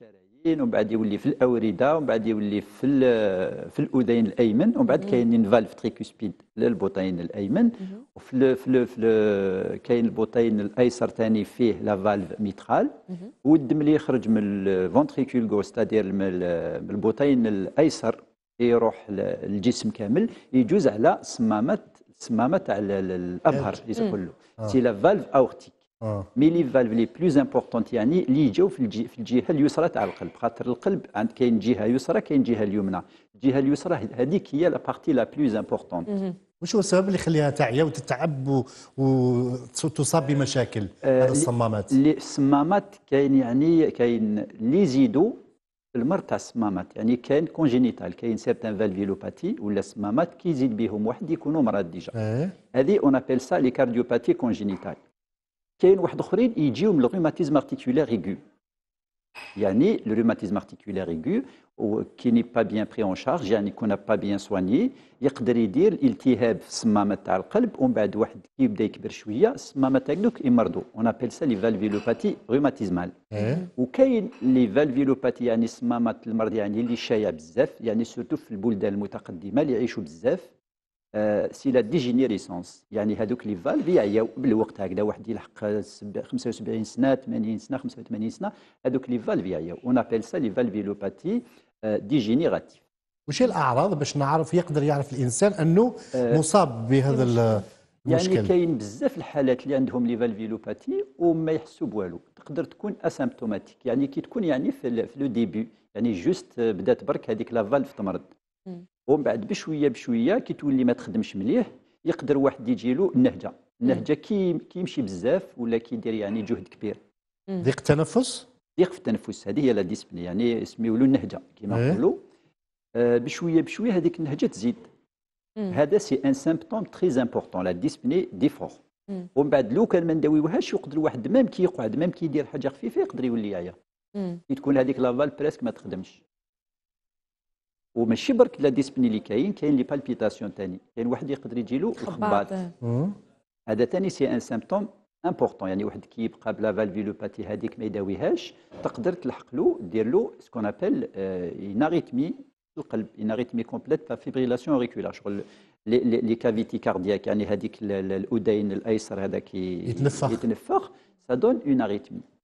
الشرايين ومن بعد يولي في الاورده ومن بعد يولي في في الاذين الايمن ومن بعد كاينين فالف تريكوسبيد للبطين الايمن وفي ال في ال في كاين البطين الايسر ثاني فيه لا فالف ميترال والدم اللي يخرج من الفونتريكول غو ستادير من البطين الايسر يروح للجسم كامل يجوز على صمامات صمامات على الابهر تقول له سي لا فالف اورتيك آه. مي لي فالف لي بلوز امبورطونت يعني اللي يجيو في, الجي في الجهه اليسرى تاع القلب خاطر القلب عند كاين جهه يسرى كاين جهه اليمنى الجهه اليسرى هذيك هي لا بارتي لا بلوز امبورطونت واش هو السبب اللي يخليها تعيا وتتعب وتصاب بمشاكل آه، هذه الصمامات؟ الصمامات كاين يعني كاين لي زيدو المر تاع الصمامات يعني كاين كونجينيتال كاين سيرتان فالفيلوباتي ولا الصمامات كيزيد بهم واحد يكونوا مرض ديجا إيه. هذه اون ابيل سا لي كارديوباتي كونجينيتال كاين واحد اخرين من الروماتيزم ارتيكولير ايغو يعني الروماتيزم ارتيكولير ايغو كي ني با بيان بري اون شارج يعني كونا با بيان سواني يقدر يدير التهاب في الصمامه تاع القلب ومن بعد واحد كي يبدا يكبر شويه الصمامه دوك يمرضوا اون ابيل سا لي فالفيلوباتي روماتيزمال وكاين لي فالفيلوباتي يعني الصمامه المرض يعني اللي شايه بزاف يعني سورتو في البلدان المتقدمه اللي يعيشوا بزاف سي لا ديجينيريسونس يعني هذوك لي فالف يعياو بالوقت هكذا واحد يلحق 75 سنه 80 سنه 85 سنه هذوك لي فالف يعياو اون ابيل سا لي فالفيلوباتي ديجينيراتيف وش الاعراض باش نعرف يقدر يعرف الانسان انه آه، مصاب بهذا يعني المشكل يعني كاين بزاف الحالات اللي عندهم لي فالفيلوباتي وما يحسوا بوالو تقدر تكون اسيمبتوماتيك يعني كي تكون يعني في لو ديبي يعني جوست آه، بدات برك هذيك لا فالف تمرض ومن بعد بشويه بشويه كي تولي ما تخدمش مليح يقدر واحد يجي له النهجه النهجه كي كيمشي بزاف ولا كيدير يعني جهد كبير ضيق التنفس ضيق في التنفس هذه هي لا ديسبلي يعني سميولو النهجه كما إيه. نقولوا آه بشويه بشويه هذيك النهجه تزيد هذا سي ان سيمبتوم تري امبورطون لا ديسبلي ديفور ومن بعد لو كان ما نداويوهاش يقدر واحد مام كي يقعد مام كيدير حاجه خفيفه يقدر يولي عيا كي تكون هذيك لافال بريسك ما تخدمش وماشي برك لا ديسبني اللي كاين كاين لي بالبيتاسيون ثاني كاين واحد يقدر يجي له الخباط هذا ثاني سي ان سيمبتوم امبورطون يعني واحد كيبقى بلا فالفيلوباتي هذيك ما يداويهاش تقدر تلحق له دير له سكون ابل اون اريتمي القلب اون اريتمي كومبليت با فيبريلاسيون اوريكولا شغل لي كافيتي كاردياك يعني هذيك الاذين الايسر هذا كي يتنفخ يتنفخ سا دون اون اريتمي